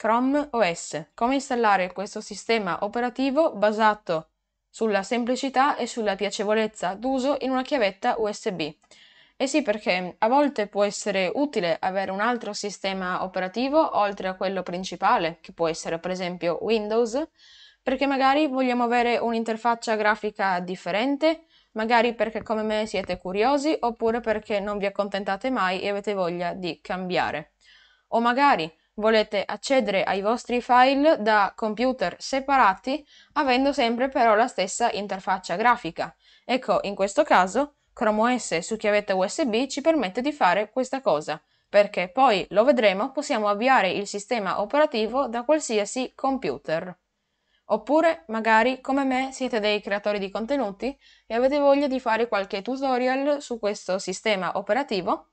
Chrome OS, come installare questo sistema operativo basato sulla semplicità e sulla piacevolezza d'uso in una chiavetta USB. E eh sì, perché a volte può essere utile avere un altro sistema operativo oltre a quello principale, che può essere per esempio Windows, perché magari vogliamo avere un'interfaccia grafica differente, magari perché come me siete curiosi oppure perché non vi accontentate mai e avete voglia di cambiare. O magari volete accedere ai vostri file da computer separati avendo sempre però la stessa interfaccia grafica. Ecco, in questo caso Chrome OS su chiavetta USB ci permette di fare questa cosa, perché poi, lo vedremo, possiamo avviare il sistema operativo da qualsiasi computer. Oppure, magari, come me, siete dei creatori di contenuti e avete voglia di fare qualche tutorial su questo sistema operativo,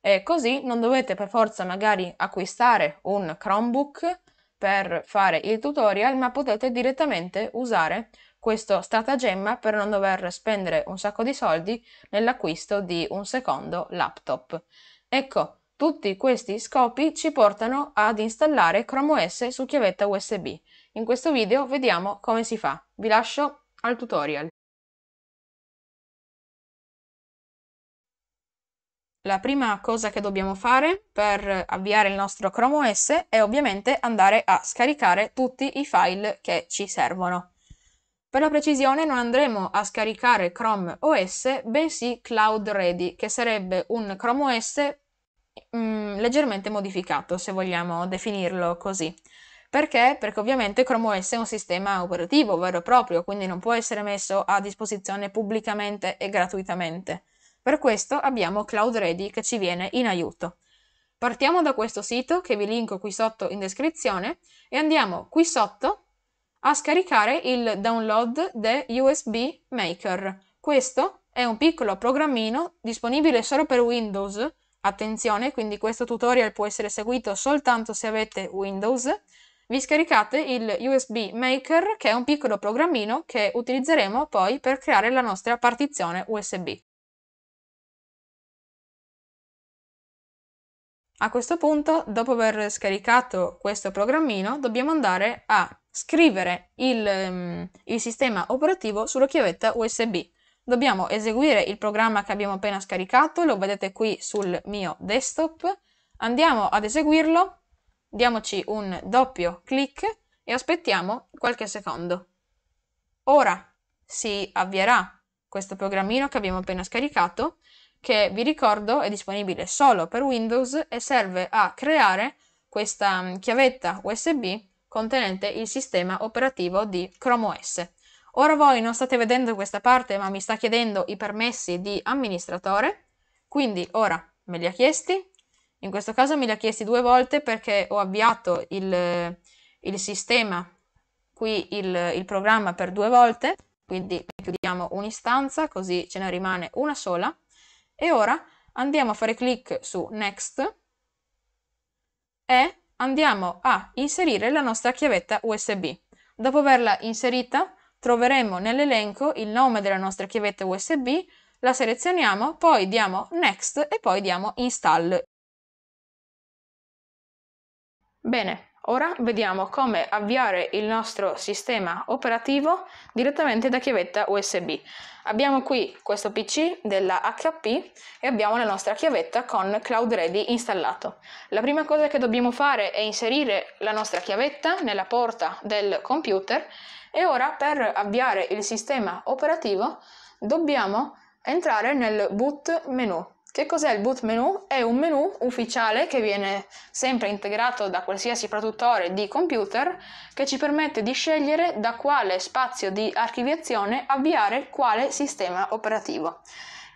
e così non dovete per forza magari acquistare un Chromebook per fare il tutorial, ma potete direttamente usare questo stratagemma per non dover spendere un sacco di soldi nell'acquisto di un secondo laptop. Ecco, tutti questi scopi ci portano ad installare Chrome OS su chiavetta USB. In questo video vediamo come si fa. Vi lascio al tutorial. La prima cosa che dobbiamo fare per avviare il nostro Chrome OS è ovviamente andare a scaricare tutti i file che ci servono. Per la precisione non andremo a scaricare Chrome OS, bensì Cloud Ready, che sarebbe un Chrome OS mh, mm, leggermente modificato, se vogliamo definirlo così. Perché? Perché ovviamente Chrome OS è un sistema operativo vero e proprio, quindi non può essere messo a disposizione pubblicamente e gratuitamente. Per questo abbiamo Cloud Ready che ci viene in aiuto. Partiamo da questo sito che vi linko qui sotto in descrizione e andiamo qui sotto a scaricare il download de USB Maker. Questo è un piccolo programmino disponibile solo per Windows. Attenzione, quindi questo tutorial può essere seguito soltanto se avete Windows. Vi scaricate il USB Maker che è un piccolo programmino che utilizzeremo poi per creare la nostra partizione USB. A questo punto, dopo aver scaricato questo programmino, dobbiamo andare a scrivere il, mm, il sistema operativo sulla chiavetta USB. Dobbiamo eseguire il programma che abbiamo appena scaricato, lo vedete qui sul mio desktop. Andiamo ad eseguirlo, diamoci un doppio clic e aspettiamo qualche secondo. Ora si avvierà questo programmino che abbiamo appena scaricato che vi ricordo è disponibile solo per Windows e serve a creare questa mm, chiavetta USB contenente il sistema operativo di Chrome OS. Ora voi non state vedendo questa parte, ma mi sta chiedendo i permessi di amministratore, quindi ora me li ha chiesti. In questo caso me li ha chiesti due volte perché ho avviato il, il sistema, qui il, il programma per due volte, quindi chiudiamo un'istanza, così ce ne rimane una sola. E ora andiamo a fare clic su Next e andiamo a inserire la nostra chiavetta USB. Dopo averla inserita troveremo nell'elenco il nome della nostra chiavetta USB, la selezioniamo, poi diamo Next e poi diamo Install. Bene, Ora vediamo come avviare il nostro sistema operativo direttamente da chiavetta USB. Abbiamo qui questo PC della HP e abbiamo la nostra chiavetta con Cloud Ready installato. La prima cosa che dobbiamo fare è inserire la nostra chiavetta nella porta del computer e ora per avviare il sistema operativo dobbiamo entrare nel boot menu che cos'è il boot menu? È un menu ufficiale che viene sempre integrato da qualsiasi produttore di computer che ci permette di scegliere da quale spazio di archiviazione avviare quale sistema operativo.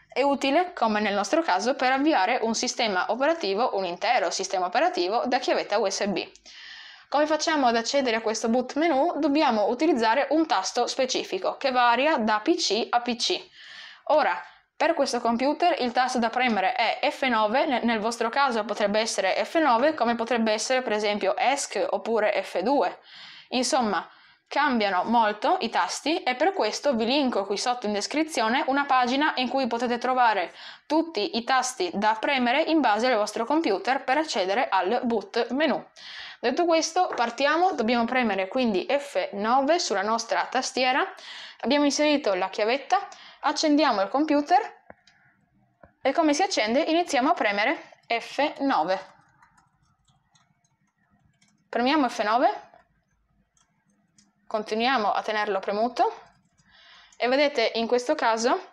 È utile, come nel nostro caso, per avviare un sistema operativo, un intero sistema operativo da chiavetta USB. Come facciamo ad accedere a questo boot menu? Dobbiamo utilizzare un tasto specifico che varia da PC a PC. Ora, per questo computer il tasto da premere è F9, nel vostro caso potrebbe essere F9 come potrebbe essere per esempio ESC oppure F2. Insomma, cambiano molto i tasti e per questo vi linko qui sotto in descrizione una pagina in cui potete trovare tutti i tasti da premere in base al vostro computer per accedere al boot menu. Detto questo, partiamo, dobbiamo premere quindi F9 sulla nostra tastiera, abbiamo inserito la chiavetta, Accendiamo il computer e come si accende iniziamo a premere F9. Premiamo F9, continuiamo a tenerlo premuto e vedete in questo caso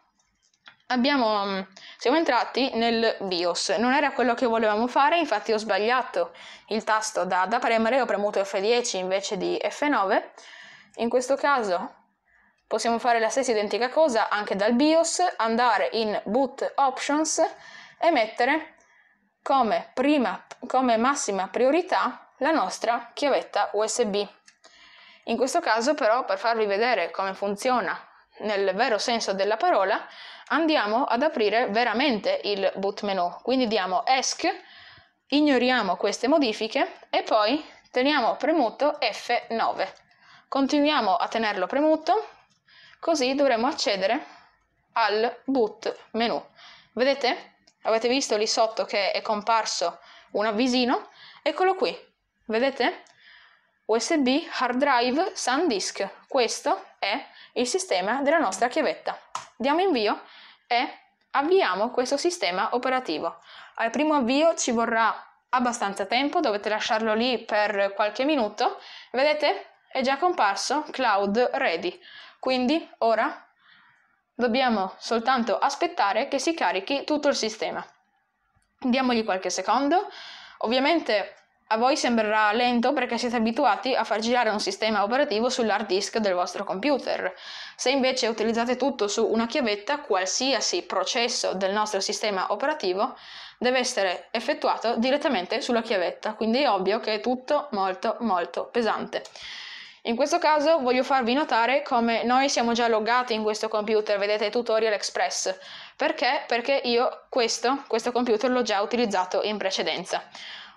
Abbiamo, mm, siamo entrati nel BIOS, non era quello che volevamo fare, infatti ho sbagliato il tasto da, da premere, ho premuto F10 invece di F9, in questo caso Possiamo fare la stessa identica cosa anche dal BIOS, andare in Boot Options e mettere come, prima, come massima priorità la nostra chiavetta USB. In questo caso però, per farvi vedere come funziona nel vero senso della parola, andiamo ad aprire veramente il boot menu. Quindi diamo ESC, ignoriamo queste modifiche e poi teniamo premuto F9. Continuiamo a tenerlo premuto Così dovremo accedere al boot menu. Vedete? Avete visto lì sotto che è comparso un avvisino? Eccolo qui. Vedete? USB hard drive SAN disk. Questo è il sistema della nostra chiavetta. Diamo invio e avviamo questo sistema operativo. Al primo avvio ci vorrà abbastanza tempo, dovete lasciarlo lì per qualche minuto. Vedete? È già comparso Cloud Ready. Quindi ora dobbiamo soltanto aspettare che si carichi tutto il sistema. Diamogli qualche secondo. Ovviamente a voi sembrerà lento perché siete abituati a far girare un sistema operativo sull'hard disk del vostro computer. Se invece utilizzate tutto su una chiavetta, qualsiasi processo del nostro sistema operativo deve essere effettuato direttamente sulla chiavetta, quindi è ovvio che è tutto molto molto pesante. In questo caso voglio farvi notare come noi siamo già loggati in questo computer, vedete Tutorial Express. Perché? Perché io questo, questo computer l'ho già utilizzato in precedenza.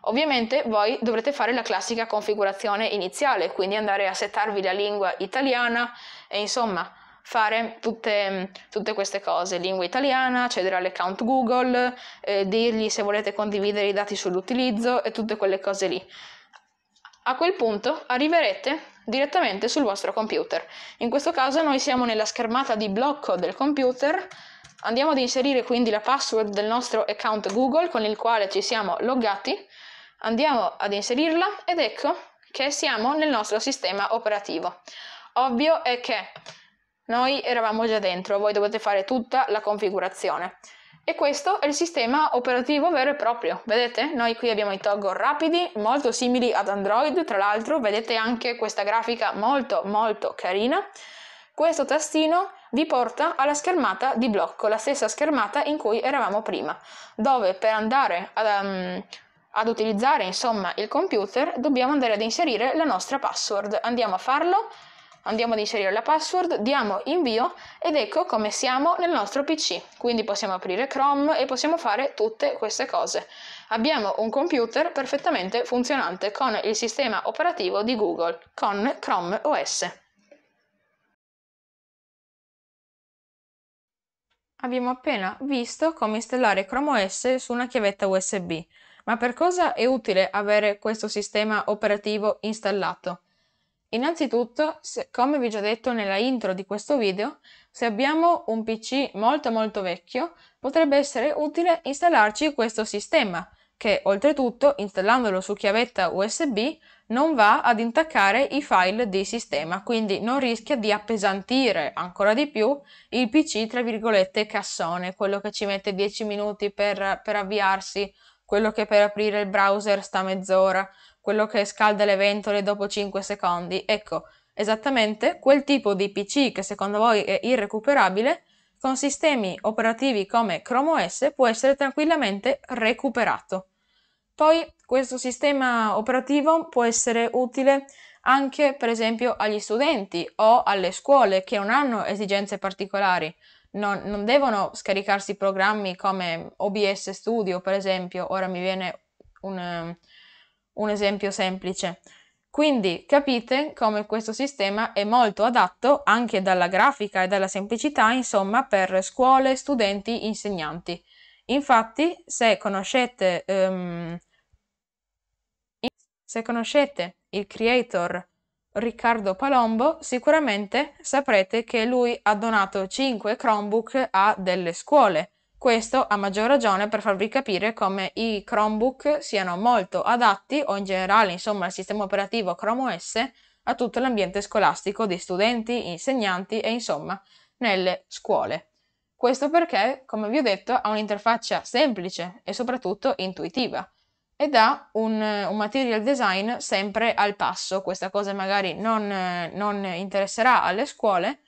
Ovviamente voi dovrete fare la classica configurazione iniziale, quindi andare a settarvi la lingua italiana e insomma fare tutte, tutte queste cose, lingua italiana, accedere all'account Google, eh, dirgli se volete condividere i dati sull'utilizzo e tutte quelle cose lì. A quel punto arriverete direttamente sul vostro computer. In questo caso noi siamo nella schermata di blocco del computer, andiamo ad inserire quindi la password del nostro account Google con il quale ci siamo loggati, andiamo ad inserirla ed ecco che siamo nel nostro sistema operativo. Ovvio è che noi eravamo già dentro, voi dovete fare tutta la configurazione. E questo è il sistema operativo vero e proprio, vedete? Noi qui abbiamo i toggle rapidi, molto simili ad Android, tra l'altro vedete anche questa grafica molto molto carina. Questo tastino vi porta alla schermata di blocco, la stessa schermata in cui eravamo prima, dove per andare ad, um, ad utilizzare insomma il computer dobbiamo andare ad inserire la nostra password. Andiamo a farlo andiamo ad inserire la password, diamo invio ed ecco come siamo nel nostro PC. Quindi possiamo aprire Chrome e possiamo fare tutte queste cose. Abbiamo un computer perfettamente funzionante con il sistema operativo di Google, con Chrome OS. Abbiamo appena visto come installare Chrome OS su una chiavetta USB, ma per cosa è utile avere questo sistema operativo installato? Innanzitutto, se, come vi ho già detto nella intro di questo video, se abbiamo un PC molto molto vecchio, potrebbe essere utile installarci questo sistema, che oltretutto, installandolo su chiavetta USB, non va ad intaccare i file di sistema, quindi non rischia di appesantire ancora di più il PC, tra virgolette, cassone, quello che ci mette 10 minuti per, per avviarsi, quello che per aprire il browser sta mezz'ora, quello che scalda le ventole dopo 5 secondi. Ecco, esattamente quel tipo di PC che secondo voi è irrecuperabile, con sistemi operativi come Chrome OS può essere tranquillamente recuperato. Poi questo sistema operativo può essere utile anche per esempio agli studenti o alle scuole che non hanno esigenze particolari. Non, non devono scaricarsi programmi come OBS Studio, per esempio, ora mi viene un, un esempio semplice. Quindi capite come questo sistema è molto adatto anche dalla grafica e dalla semplicità, insomma, per scuole, studenti, insegnanti. Infatti, se conoscete, um, se conoscete il creator Riccardo Palombo, sicuramente saprete che lui ha donato 5 Chromebook a delle scuole questo a maggior ragione per farvi capire come i Chromebook siano molto adatti o in generale insomma il sistema operativo Chrome OS a tutto l'ambiente scolastico di studenti, insegnanti e insomma nelle scuole. Questo perché, come vi ho detto, ha un'interfaccia semplice e soprattutto intuitiva ed ha un, un, material design sempre al passo. Questa cosa magari non, non interesserà alle scuole,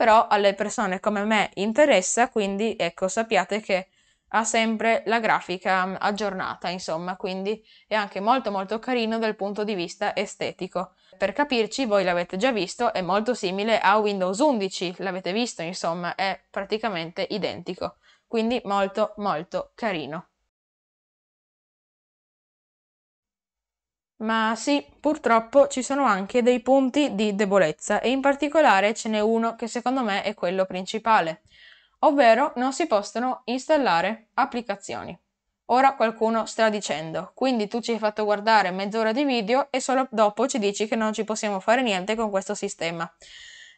però alle persone come me interessa, quindi ecco, sappiate che ha sempre la grafica mm, aggiornata, insomma, quindi è anche molto molto carino dal punto di vista estetico. Per capirci, voi l'avete già visto, è molto simile a Windows 11, l'avete visto, insomma, è praticamente identico, quindi molto molto carino. Ma sì, purtroppo ci sono anche dei punti di debolezza e in particolare ce n'è uno che secondo me è quello principale, ovvero non si possono installare applicazioni. Ora qualcuno sta dicendo, quindi tu ci hai fatto guardare mezz'ora di video e solo dopo ci dici che non ci possiamo fare niente con questo sistema.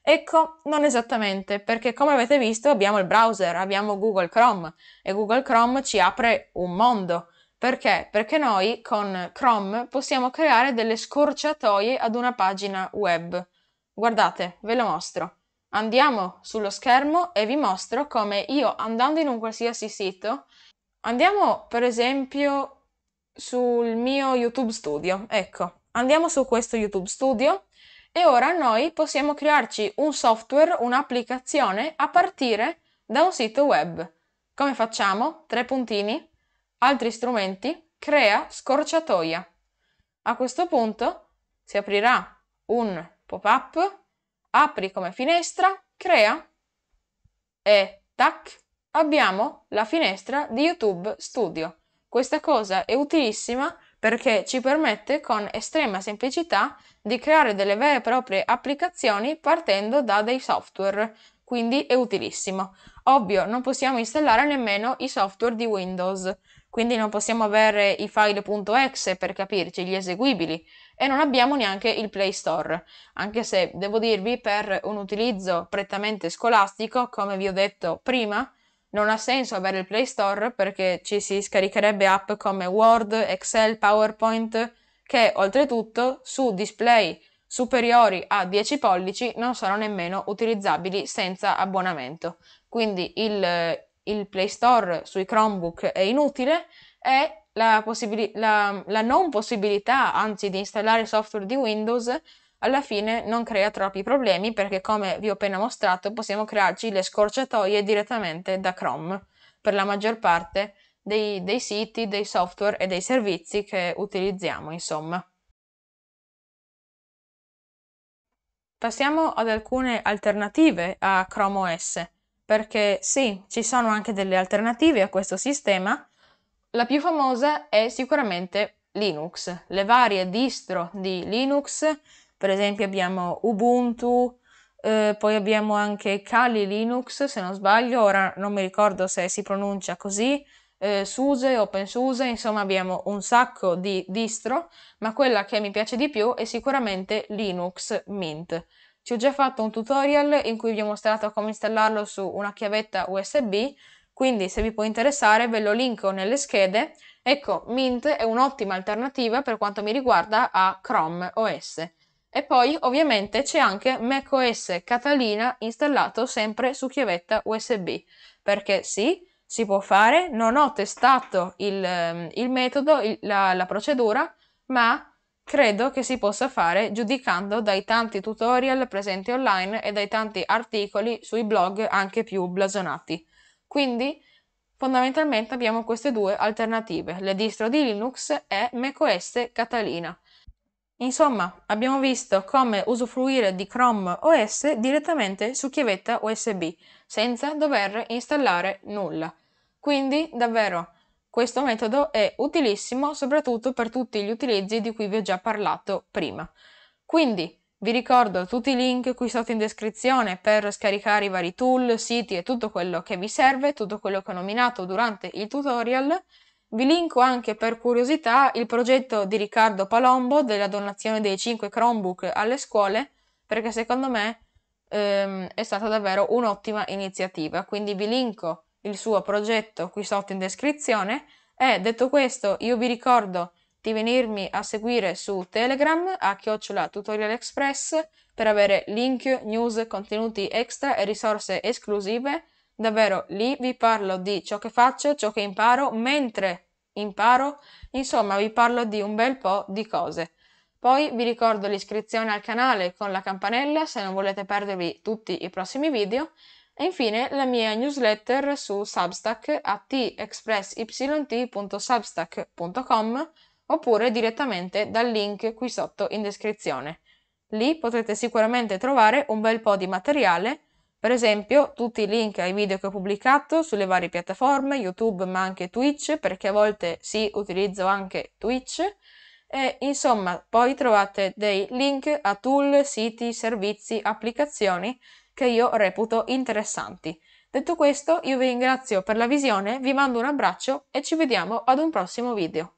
Ecco, non esattamente, perché come avete visto abbiamo il browser, abbiamo Google Chrome e Google Chrome ci apre un mondo. Perché? Perché noi con Chrome possiamo creare delle scorciatoie ad una pagina web. Guardate, ve lo mostro. Andiamo sullo schermo e vi mostro come io andando in un qualsiasi sito, andiamo per esempio sul mio YouTube Studio, ecco, andiamo su questo YouTube Studio e ora noi possiamo crearci un software, un'applicazione a partire da un sito web. Come facciamo? Tre puntini altri strumenti, crea scorciatoia. A questo punto si aprirà un pop-up, apri come finestra, crea e tac, abbiamo la finestra di YouTube Studio. Questa cosa è utilissima perché ci permette con estrema semplicità di creare delle vere e proprie applicazioni partendo da dei software, quindi è utilissimo. Ovvio, non possiamo installare nemmeno i software di Windows, quindi non possiamo avere i file.exe per capirci, gli eseguibili, e non abbiamo neanche il Play Store, anche se devo dirvi per un utilizzo prettamente scolastico, come vi ho detto prima, non ha senso avere il Play Store perché ci si scaricherebbe app come Word, Excel, PowerPoint, che oltretutto su display superiori a 10 pollici non sono nemmeno utilizzabili senza abbonamento. Quindi il il Play Store sui Chromebook è inutile è la, possibili- la, la non possibilità, anzi, di installare software di Windows alla fine non crea troppi problemi perché, come vi ho appena mostrato, possiamo crearci le scorciatoie direttamente da Chrome per la maggior parte dei, dei siti, dei software e dei servizi che utilizziamo, insomma. Passiamo ad alcune alternative a Chrome OS perché sì, ci sono anche delle alternative a questo sistema. La più famosa è sicuramente Linux, le varie distro di Linux, per esempio abbiamo Ubuntu, eh, poi abbiamo anche Kali Linux, se non sbaglio, ora non mi ricordo se si pronuncia così, eh, SUSE, OpenSUSE, insomma abbiamo un sacco di distro, ma quella che mi piace di più è sicuramente Linux Mint. Ci ho già fatto un tutorial in cui vi ho mostrato come installarlo su una chiavetta USB, quindi se vi può interessare ve lo linko nelle schede. Ecco, Mint è un'ottima alternativa per quanto mi riguarda a Chrome OS. E poi ovviamente c'è anche macOS Catalina installato sempre su chiavetta USB, perché sì, si può fare, non ho testato il, ehm, il metodo, il, la, la procedura, ma Credo che si possa fare giudicando dai tanti tutorial presenti online e dai tanti articoli sui blog anche più blasonati. Quindi fondamentalmente abbiamo queste due alternative, le distro di Linux e macOS Catalina. Insomma, abbiamo visto come usufruire di Chrome OS direttamente su chiavetta USB, senza dover installare nulla. Quindi, davvero, questo metodo è utilissimo soprattutto per tutti gli utilizzi di cui vi ho già parlato prima. Quindi vi ricordo tutti i link qui sotto in descrizione per scaricare i vari tool, siti e tutto quello che vi serve, tutto quello che ho nominato durante il tutorial. Vi linko anche per curiosità il progetto di Riccardo Palombo della donazione dei 5 Chromebook alle scuole, perché secondo me ehm, è stata davvero un'ottima iniziativa. Quindi vi linko il suo progetto qui sotto in descrizione e detto questo io vi ricordo di venirmi a seguire su Telegram a chiocciola Tutorial Express per avere link, news, contenuti extra e risorse esclusive. Davvero lì vi parlo di ciò che faccio, ciò che imparo, mentre imparo, insomma vi parlo di un bel po' di cose. Poi vi ricordo l'iscrizione al canale con la campanella se non volete perdervi tutti i prossimi video e infine la mia newsletter su Substack a texpressyt.substack.com oppure direttamente dal link qui sotto in descrizione. Lì potrete sicuramente trovare un bel po' di materiale, per esempio tutti i link ai video che ho pubblicato sulle varie piattaforme, YouTube ma anche Twitch, perché a volte sì, utilizzo anche Twitch. E, insomma, poi trovate dei link a tool, siti, servizi, applicazioni che io reputo interessanti. Detto questo, io vi ringrazio per la visione, vi mando un abbraccio e ci vediamo ad un prossimo video.